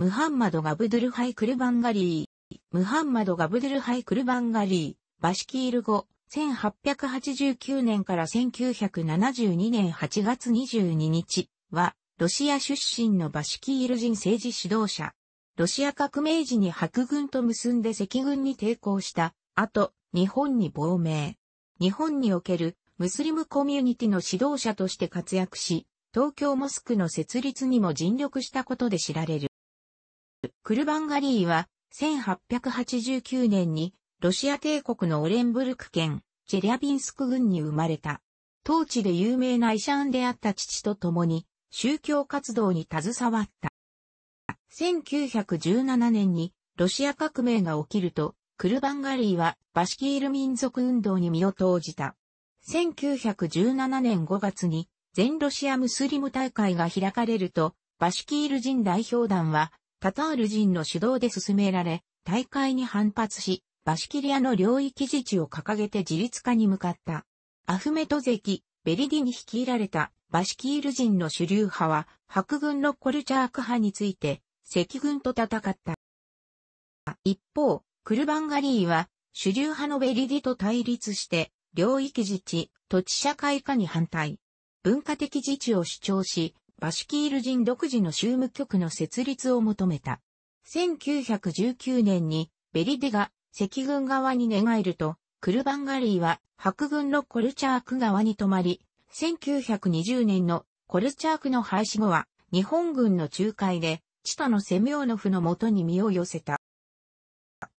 ムハンマド・ガブドゥルハイ・クルバンガリー。ムハンマド・ガブドゥルハイ・クルバンガリー、バシキール語、1889年から1972年8月22日は、ロシア出身のバシキール人政治指導者。ロシア革命時に白軍と結んで赤軍に抵抗した、後、日本に亡命。日本におけるムスリムコミュニティの指導者として活躍し、東京モスクの設立にも尽力したことで知られる。クルバンガリーは、1889年に、ロシア帝国のオレンブルク県、チェリャビンスク郡に生まれた。当地で有名な医者であった父と共に、宗教活動に携わった。1917年に、ロシア革命が起きると、クルバンガリーはバシキール民族運動に身を投じた。1917年5月に全ロシアムスリム大会が開かれると、バシキール人代表団はタタール人の主導で進められ、大会に反発し、バシキリアの領域自治を掲げて自立化に向かった。アフメトゼキ、ベリディに率いられたバシキール人の主流派は、白軍のコルチャーク派について、赤軍と戦った。一方、クルバンガリーは、主流派のベリディと対立して、領域自治、土地社会化に反対。文化的自治を主張し、バシキール人独自の州務局の設立を求めた。1919年にベリデが赤軍側に寝返ると、クルバンガリーは白軍のコルチャーク側に止まり、1920年のコルチャークの廃止後は日本軍の仲介で、チタのセミオノフのもとに身を寄せた。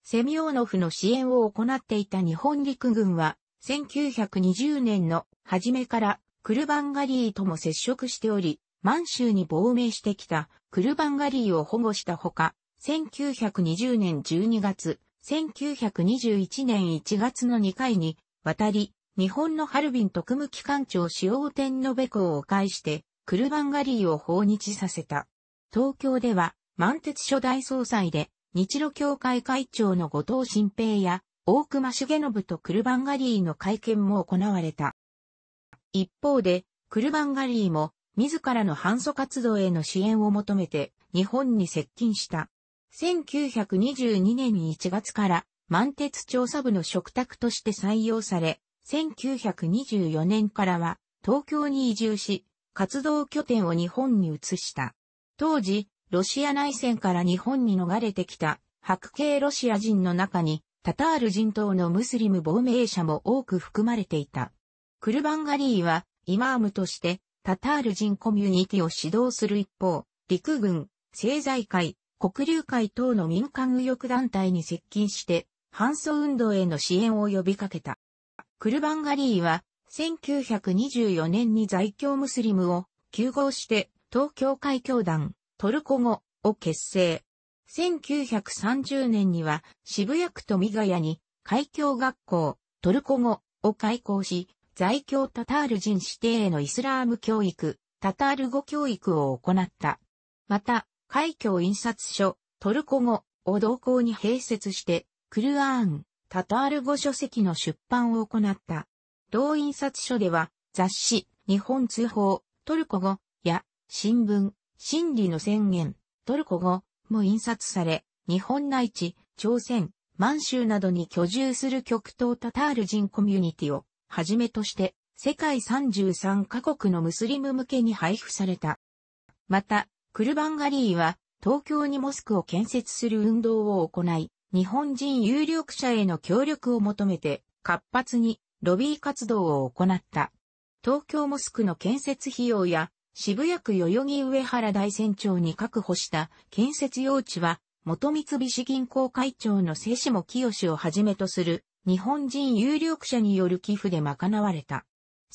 セミオノフの支援を行っていた日本陸軍は、1920年の初めからクルバンガリーとも接触しており、満州に亡命してきたクルバンガリーを保護したほか、1920年12月、1921年1月の2回に、渡り、日本のハルビン特務機関長使用天のべこを介して、クルバンガリーを訪日させた。東京では、満鉄初代総裁で、日露協会会長の後藤新平や、大隈重信とクルバンガリーの会見も行われた。一方で、クルバンガリーも自らの反祖活動への支援を求めて日本に接近した。1922年1月から満鉄調査部の嘱託として採用され、1924年からは東京に移住し、活動拠点を日本に移した。当時、ロシア内戦から日本に逃れてきた白系ロシア人の中に、タタール人等のムスリム亡命者も多く含まれていた。クルバンガリーは、イマームとして、タタール人コミュニティを指導する一方、陸軍、政財界、黒流会等の民間右翼団体に接近して、反訴運動への支援を呼びかけた。クルバンガリーは、1924年に在京ムスリムを休合して、東京海峡団、トルコ語を結成。1930年には渋谷区富ヶ谷に海峡学校、トルコ語を開校し、在京タタール人指定へのイスラーム教育、タタール語教育を行った。また、海峡印刷所、トルコ語を同行に併設して、クルアーン、タタール語書籍の出版を行った。同印刷所では、雑誌、日本通報、トルコ語、や、新聞、真理の宣言、トルコ語、も印刷され、日本内地、朝鮮、満州などに居住する極東タタール人コミュニティをはじめとして、世界33カ国のムスリム向けに配布された。また、クルバンガリーは、東京にモスクを建設する運動を行い、日本人有力者への協力を求めて、活発にロビー活動を行った。東京モスクの建設費用や、渋谷区代々木上原大船長に確保した建設用地は、元三菱銀行会長の瀬下清をはじめとする日本人有力者による寄付で賄われた。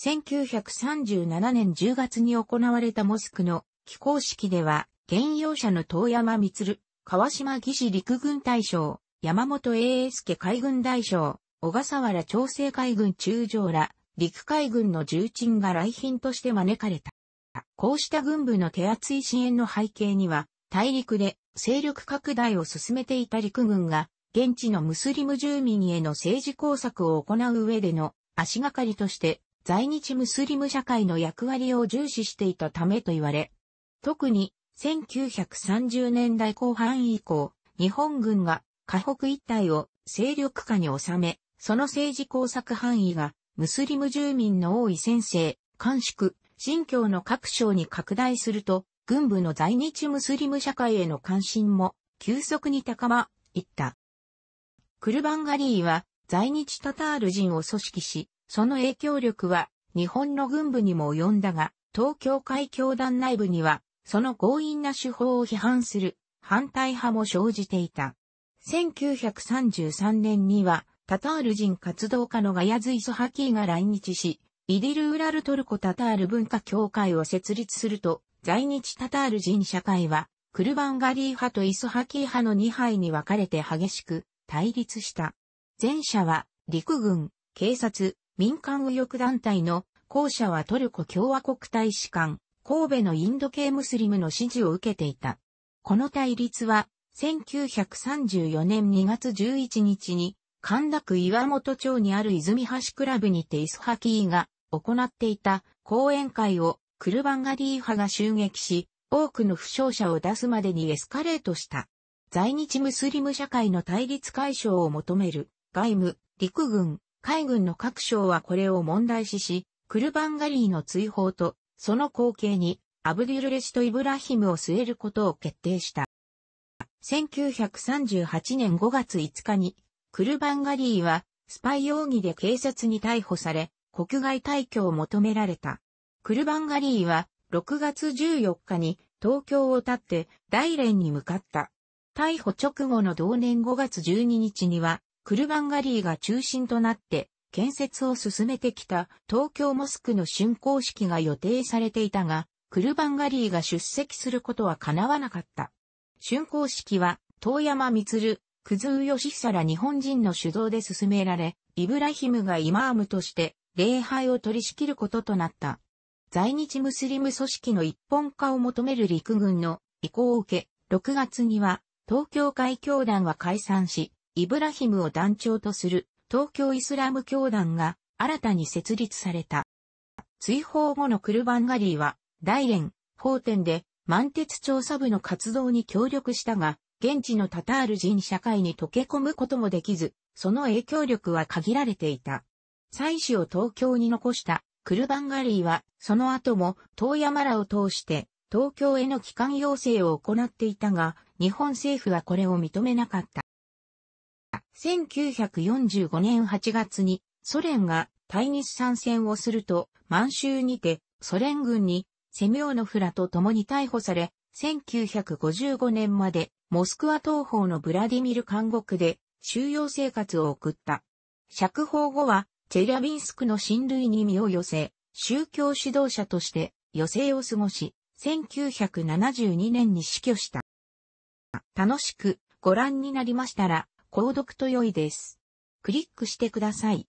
1937年10月に行われたモスクの起工式では、現用者の遠山光、川島義士陸軍大将、山本英介海軍大将、小笠原朝鮮海軍中将ら、陸海軍の重鎮が来賓として招かれた。こうした軍部の手厚い支援の背景には、大陸で勢力拡大を進めていた陸軍が現地のムスリム住民への政治工作を行う上での足がかりとして在日ムスリム社会の役割を重視していたためと言われ、特に1930年代後半以降、日本軍が河北一帯を勢力下に収め、その政治工作範囲がムスリム住民の多い先生、官宿、新教の各省に拡大すると、軍部の在日ムスリム社会への関心も急速に高まいった。クルバンガリーは在日タタール人を組織し、その影響力は日本の軍部にも及んだが、東京会教団内部には、その強引な手法を批判する反対派も生じていた。1933年には、タタール人活動家のガヤズ・イソハキーが来日し、イディル・ウラルトルコ・タタール文化協会を設立すると、在日タタール人社会は、クルバンガリー派とイソハキー派の2派に分かれて激しく対立した。前者は陸軍、警察、民間右翼団体の後者はトルコ共和国大使館、神戸のインド系ムスリムの支持を受けていた。この対立は1934年2月11日に神田区岩本町にある泉橋クラブにてイスハキーが行っていた講演会をクルバンガリー派が襲撃し、多くの負傷者を出すまでにエスカレートした。在日ムスリム社会の対立解消を求める外務、陸軍、海軍の各省はこれを問題視し、クルバンガリーの追放と、その後継に、アブデュルレシとイブラヒムを据えることを決定した。1938年5月5日に、クルバンガリーは、スパイ容疑で警察に逮捕され、国外退去を求められた。クルバンガリーは、6月14日に、東京を立って、大連に向かった。逮捕直後の同年5月12日には、クルバンガリーが中心となって建設を進めてきた東京モスクの竣工式が予定されていたが、クルバンガリーが出席することは叶わなかった。竣工式は、遠山光、クズ義ヨら日本人の主導で進められ、イブラヒムがイマームとして礼拝を取り仕切ることとなった。在日ムスリム組織の一本化を求める陸軍の意向を受け、6月には東京会教団は解散し、イブラヒムを団長とする東京イスラム教団が新たに設立された。追放後のクルバンガリーは、大連、法典で満鉄調査部の活動に協力したが、現地のタタール人社会に溶け込むこともできず、その影響力は限られていた。妻子を東京に残したクルバンガリーは、その後も遠山らを通して東京への帰還要請を行っていたが、日本政府はこれを認めなかった。1945年8月にソ連が対日参戦をすると満州にてソ連軍にセミオノフラと共に逮捕され、1955年までモスクワ東方のブラディミル監獄で収容生活を送った。釈放後はチェリャビンスクの親類に身を寄せ、宗教指導者として余生を過ごし、1972年に死去した。楽しくご覧になりましたら、購読と良いです。クリックしてください。